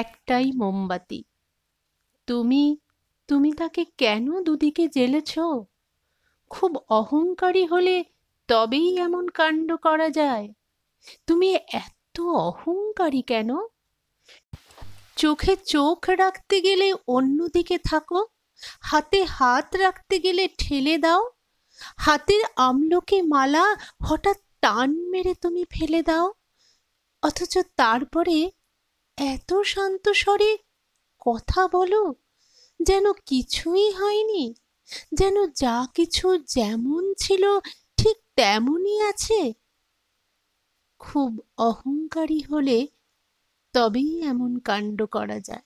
একটাই মোমবাতি তুমি তুমি তাকে কেন দুদিকে জেলেছ খুব অহংকারী হলে তবেই এমন কাণ্ড করা যায় তুমি এত অহংকারী কেন চোখে চোখ রাখতে গেলে অন্যদিকে থাকো হাতে হাত রাখতে গেলে ঠেলে দাও হাতের আমলকে মালা হঠাৎ টান মেরে তুমি ফেলে দাও অথচ তারপরে এত শান্ত স্বরে কথা বলো যেন কিছুই হয়নি যেন যা কিছু যেমন ছিল ঠিক তেমনই আছে খুব অহংকারী হলে তবেই এমন কাণ্ড করা যায়